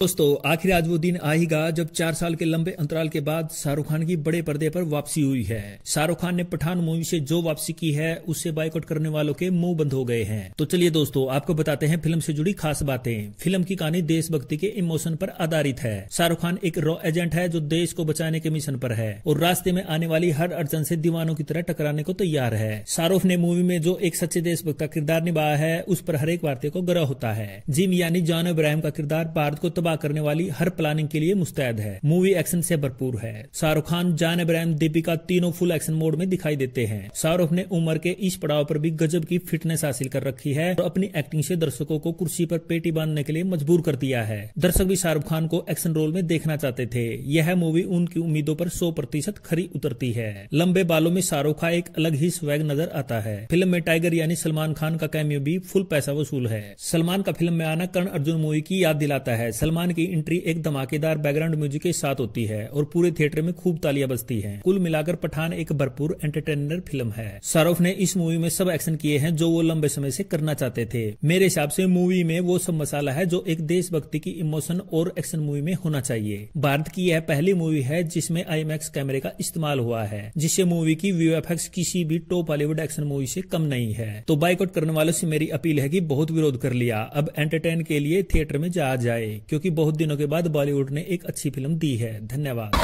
दोस्तों आखिर आज वो दिन आएगा जब चार साल के लंबे अंतराल के बाद शाहरुख खान की बड़े पर्दे पर वापसी हुई है शाहरुख खान ने पठान मूवी से जो वापसी की है उससे बाइकआउट करने वालों के मुंह बंद हो गए हैं तो चलिए दोस्तों आपको बताते हैं फिल्म से जुड़ी खास बातें फिल्म की कहानी देशभक्ति के इमोशन पर आधारित है शाहरुख खान एक रॉ एजेंट है जो देश को बचाने के मिशन पर है और रास्ते में आने वाली हर अड़चन से दीवानों की तरह टकराने को तैयार है शाहरुख ने मूवी में जो एक सच्चे देशभक्त का किरदार निभाया है उस पर हरेक भारतीय को गर्व होता है जिम यानी जान इब्राहिम का किरदार भारत को तबाह करने वाली हर प्लानिंग के लिए मुस्तैद है मूवी एक्शन से भरपूर है शाहरुख खान जान इब्राहिम दीपिका तीनों फुल एक्शन मोड में दिखाई देते हैं शाहरुख ने उम्र के इस पड़ाव पर भी गजब की फिटनेस हासिल कर रखी है और अपनी एक्टिंग से दर्शकों को कुर्सी पर पेटी बांधने के लिए मजबूर कर दिया है दर्शक भी शाहरुख खान को एक्शन रोल में देखना चाहते थे यह मूवी उनकी उम्मीदों पर सौ प्रतिशत खरी उतरती है लंबे बालों में शाहरुख का एक अलग ही स्वैग नजर आता है फिल्म में टाइगर यानी सलमान खान का कैमियो भी फुल पैसा वसूल है सलमान का फिल्म में आना कर्ण अर्जुन मूवी की याद दिलाता है सलमान सलमान की एंट्री एक धमाकेदार बैकग्राउंड म्यूजिक के साथ होती है और पूरे थिएटर में खूब तालियां बजती हैं कुल मिलाकर पठान एक भरपूर एंटरटेनर फिल्म है शाहरुख ने इस मूवी में सब एक्शन किए हैं जो वो लंबे समय से करना चाहते थे मेरे हिसाब से मूवी में वो सब मसाला है जो एक देशभक्ति की इमोशन और एक्शन मूवी में होना चाहिए भारत की यह पहली मूवी है जिसमें आईमैक्स कैमरे का इस्तेमाल हुआ है जिससे मूवी की व्यू एक्स किसी भी टॉप हॉलीवुड एक्शन मूवी से कम नहीं है तो बाइकआउट करने वालों से मेरी अपील है की बहुत विरोध कर लिया अब एंटरटेन के लिए थिएटर में जा जाए क्योंकि बहुत दिनों के बाद बॉलीवुड ने एक अच्छी फिल्म दी है धन्यवाद